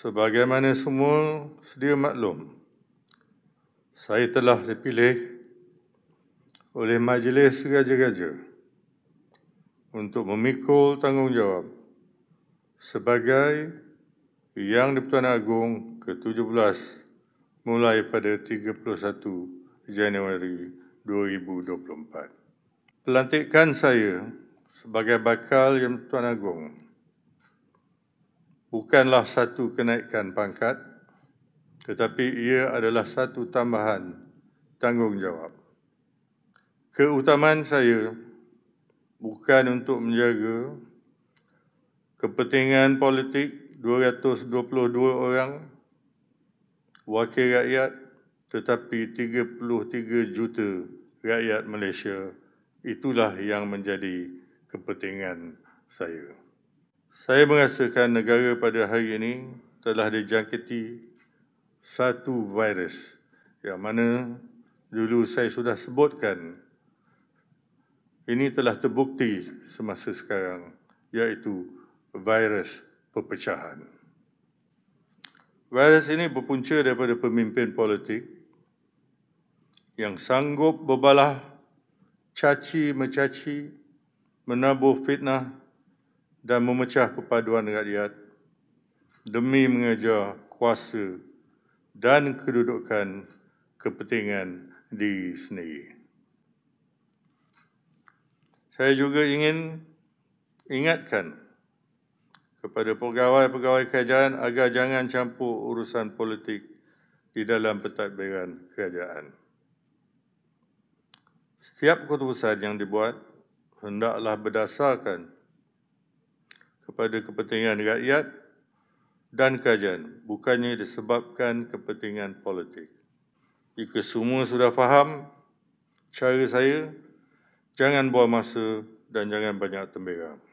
Sebagaimana semua sedia maklum, saya telah dipilih oleh majlis raja-raja untuk memikul tanggungjawab sebagai Yang Dipertuan pertuan Agong ke-17 mulai pada 31 Januari 2024. Pelantikan saya sebagai bakal Yang di-Pertuan Agong bukanlah satu kenaikan pangkat tetapi ia adalah satu tambahan tanggungjawab. Keutamaan saya bukan untuk menjaga kepentingan politik 222 orang wakil rakyat tetapi 33 juta rakyat Malaysia itulah yang menjadi kepentingan saya saya merasakan negara pada hari ini telah dijangkiti satu virus yang mana dulu saya sudah sebutkan ini telah terbukti semasa sekarang iaitu virus perpecahan. Virus ini berpunca daripada pemimpin politik yang sanggup berbalah, caci mencaci, menabur fitnah dan memecah perpaduan rakyat demi mengejar kuasa dan kedudukan kepentingan di sendiri. Saya juga ingin ingatkan kepada pegawai-pegawai kerajaan agar jangan campur urusan politik di dalam pentadbiran kerajaan. Setiap keputusan yang dibuat hendaklah berdasarkan kepada kepentingan rakyat dan kerajaan, bukannya disebabkan kepentingan politik. Jika semua sudah faham cara saya, jangan buang masa dan jangan banyak tembikar.